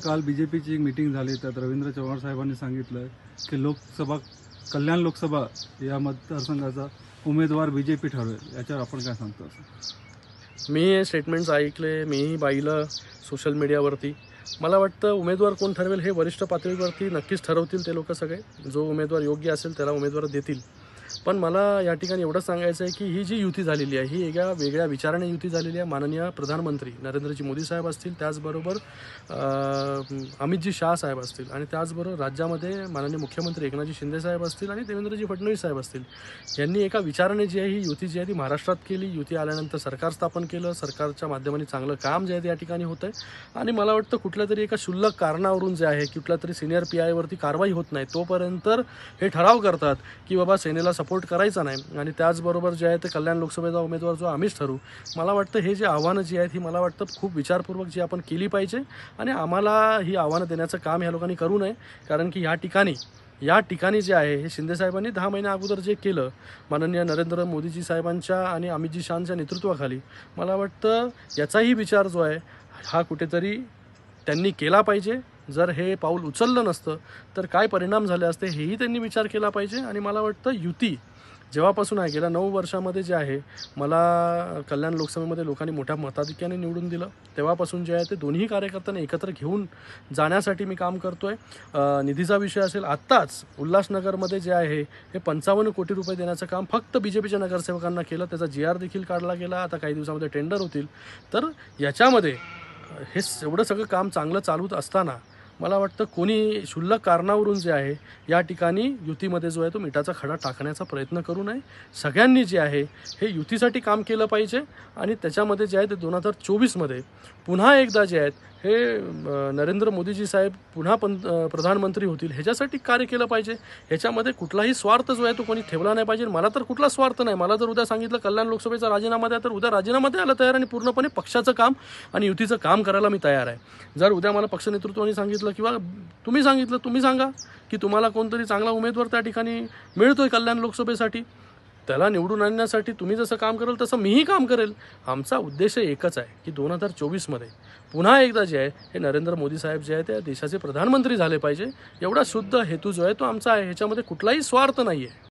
काल B J एक meeting झाली त्यात रवींद्र चव्हाण साहेबांनी सांगितलं की लोकसभा कल्याण लोकसभा या मतदारसंघाचा उमेदवार बी जे पी ठरवेल याच्यावर आपण काय सांगतो असं मी हे स्टेटमेंट्स ऐकले मीही पाहिलं सोशल मीडियावरती मला वाटतं उमेदवार कोण ठरवेल हे वरिष्ठ पातळीवरती नक्कीच ठरवतील ते लोक सगळे जो उमेदवार योग्य असेल त्याला उमेदवार देतील पण मला या ठिकाणी एवढंच सांगायचं आहे की ही जी युती झालेली आहे ही एका वेगळ्या विचाराने युती झालेली आहे माननीय प्रधानमंत्री नरेंद्रजी मोदी साहेब असतील त्याचबरोबर अमितजी शाह साहेब असतील आणि त्याचबरोबर राज्यामध्ये माननीय मुख्यमंत्री एकनाथजी शिंदे साहेब असतील आणि देवेंद्रजी फडणवीस साहेब असतील यांनी एका विचाराने जी आहे ही युती जी आहे ती महाराष्ट्रात केली युती आल्यानंतर सरकार स्थापन केलं सरकारच्या माध्यमाने चांगलं काम जे आहे ते या ठिकाणी होतं आहे आणि मला वाटतं कुठल्या तरी एका शुल्लक कारणावरून जे आहे कुठल्या तरी सिनियर पी आयवरती कारवाई होत नाही तोपर्यंत हे ठराव करतात की बाबा सेनेला सपोर्ट सपोर्ट करायचा नाही आणि त्याचबरोबर जे आहे ते कल्याण लोकसभेचा उमेदवार जो आम्हीच ठरू मला वाटतं हे जे आव्हानं जी आहेत ही मला वाटतं खूप विचारपूर्वक जी आपण केली पाहिजे आणि आम्हाला ही आव्हानं देण्याचं काम ह्या लोकांनी करू नये कारण की ह्या ठिकाणी या ठिकाणी जे आहे हे शिंदेसाहेबांनी दहा महिन्या अगोदर जे केलं माननीय नरेंद्र मोदीजी साहेबांच्या आणि अमितजी शहाच्या नेतृत्वाखाली मला वाटतं याचाही विचार जो आहे हा कुठेतरी त्यांनी केला पाहिजे जर हे पाऊल उचललं नसतं तर काय परिणाम झाले असते हेही त्यांनी विचार केला पाहिजे आणि मला वाटतं युती जेव्हापासून आहे गेल्या नऊ वर्षामध्ये जे आहे मला कल्याण लोकसभेमध्ये लोकांनी मोठ्या मताधिक्याने निवडून दिलं तेव्हापासून जे आहे ते दोन्ही कार्यकर्त्यांना एकत्र घेऊन जाण्यासाठी मी काम करतो आहे निधीचा विषय असेल आत्ताच उल्हासनगरमध्ये जे आहे हे पंचावन्न कोटी रुपये देण्याचं काम फक्त बी जे पीच्या नगरसेवकांना केलं त्याचा जी आर देखील काढला गेला आता काही दिवसामध्ये टेंडर होतील तर याच्यामध्ये हे एवढं सगळं काम चांगलं चालूत असताना मला वाटतं कोणी शुल्लक कारणावरून जे आहे या ठिकाणी युतीमध्ये जो आहे तो मिठाचा खडा टाकण्याचा प्रयत्न करू नये सगळ्यांनी जे आहे हे युतीसाठी काम केलं पाहिजे आणि त्याच्यामध्ये जे आहे ते दोन हजार चोवीसमध्ये पुन्हा एकदा जे आहेत हे नरेंद्र मोदीजी साहेब पुन्हा पंत प्रधानमंत्री होतील ह्याच्यासाठी कार्य केलं पाहिजे ह्याच्यामध्ये कुठलाही स्वार्थ जो आहे तो कोणी ठेवला नाही पाहिजे मला तर कुठला स्वार्थ नाही मला जर उद्या सांगितलं कल्याण लोकसभेचा राजीनामा द्या तर उद्या राजीनामा द्यायला तयार आणि पूर्णपणे पक्षाचं काम आणि युतीचं काम करायला मी तयार आहे जर उद्या मला पक्ष नेतृत्वाने सांगितलं किंवा तुम्ही सांगितलं तुम्ही सांगा की तुम्हाला कोणतरी चांगला उमेदवार त्या ठिकाणी मिळतोय कल्याण लोकसभेसाठी त्याला निवडून आणण्यासाठी तुम्ही जसं काम कराल तसं मीही काम करेल आमचा उद्देश एकच आहे की दोन हजार चोवीसमध्ये पुन्हा एकदा जे आहे हे नरेंद्र मोदी साहेब जे आहे त्या देशाचे प्रधानमंत्री झाले पाहिजे एवढा शुद्ध हेतू जो आहे तो आमचा आहे ह्याच्यामध्ये कुठलाही स्वार्थ नाही आहे